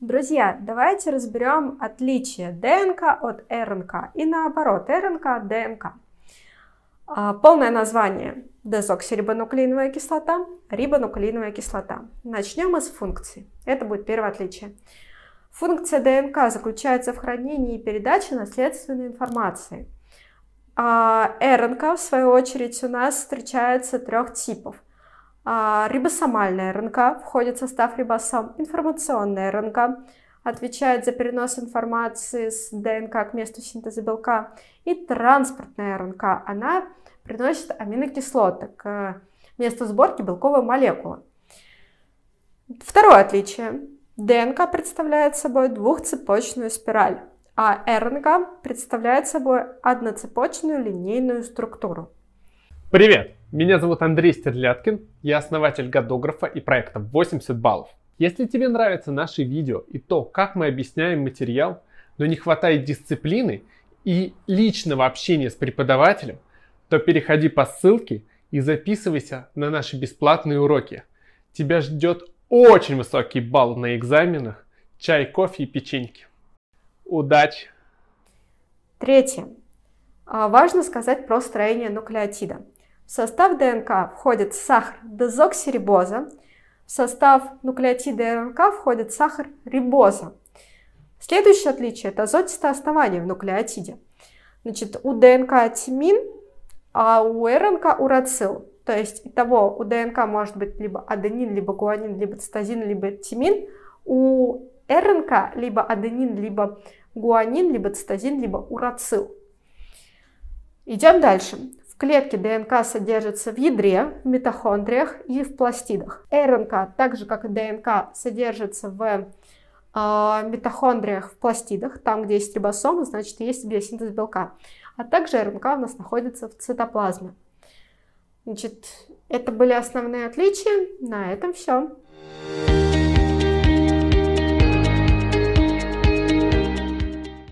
Друзья, давайте разберем отличие ДНК от РНК и наоборот, РНК от ДНК. А, полное название – дезоксирибонуклеиновая кислота, рибонуклеиновая кислота. Начнем из функции. Это будет первое отличие. Функция ДНК заключается в хранении и передаче наследственной информации. А РНК, в свою очередь, у нас встречается трех типов – Рибосомальная а, РНК входит в состав рибосом. Информационная РНК отвечает за перенос информации с ДНК к месту синтеза белка. И транспортная РНК, она приносит аминокислоты к э, месту сборки белковой молекулы. Второе отличие. ДНК представляет собой двухцепочную спираль, а РНК представляет собой одноцепочную линейную структуру. Привет! Меня зовут Андрей Стерляткин, я основатель Годографа и проекта 80 баллов. Если тебе нравятся наши видео и то, как мы объясняем материал, но не хватает дисциплины и личного общения с преподавателем, то переходи по ссылке и записывайся на наши бесплатные уроки. Тебя ждет очень высокий балл на экзаменах, чай, кофе и печеньки. Удачи! Третье. А, важно сказать про строение нуклеотида – в состав ДНК входит сахар дезоксирибоза, в состав нуклеотида РНК входит сахар рибоза. Следующее отличие – это азотистое основание в нуклеотиде. Значит, у ДНК тимин, а у РНК урацил. То есть, итого, у ДНК может быть либо аденин, либо гуанин, либо цитозин, либо тимин. У РНК либо аденин, либо гуанин, либо цитозин, либо урацил. Идем дальше клетке ДНК содержится в ядре, в митохондриях и в пластидах. РНК, так же как и ДНК, содержится в э, митохондриях, в пластидах, там, где есть рибосомы, значит, есть биосинтез белка. А также РНК у нас находится в цитоплазме. Значит, это были основные отличия. На этом все.